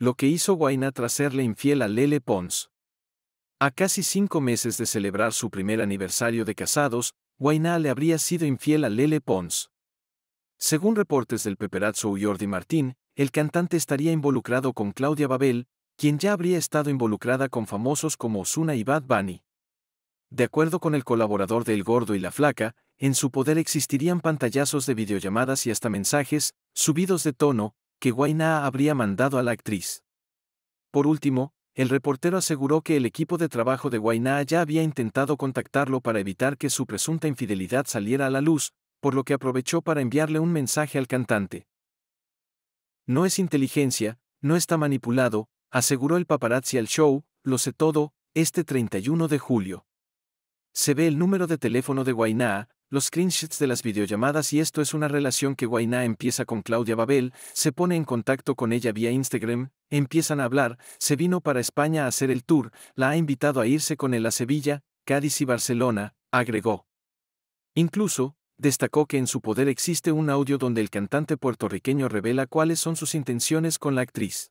lo que hizo Guaina tras serle infiel a Lele Pons. A casi cinco meses de celebrar su primer aniversario de casados, Guainá le habría sido infiel a Lele Pons. Según reportes del peperazzo Jordi Martín, el cantante estaría involucrado con Claudia Babel, quien ya habría estado involucrada con famosos como Osuna y Bad Bunny. De acuerdo con el colaborador de El Gordo y la Flaca, en su poder existirían pantallazos de videollamadas y hasta mensajes, subidos de tono, que Guainá habría mandado a la actriz. Por último, el reportero aseguró que el equipo de trabajo de Guainá ya había intentado contactarlo para evitar que su presunta infidelidad saliera a la luz, por lo que aprovechó para enviarle un mensaje al cantante. No es inteligencia, no está manipulado, aseguró el paparazzi al show, lo sé todo, este 31 de julio. Se ve el número de teléfono de Guainá, los screenshots de las videollamadas y esto es una relación que Guainá empieza con Claudia Babel, se pone en contacto con ella vía Instagram, empiezan a hablar, se vino para España a hacer el tour, la ha invitado a irse con él a Sevilla, Cádiz y Barcelona, agregó. Incluso, destacó que en su poder existe un audio donde el cantante puertorriqueño revela cuáles son sus intenciones con la actriz.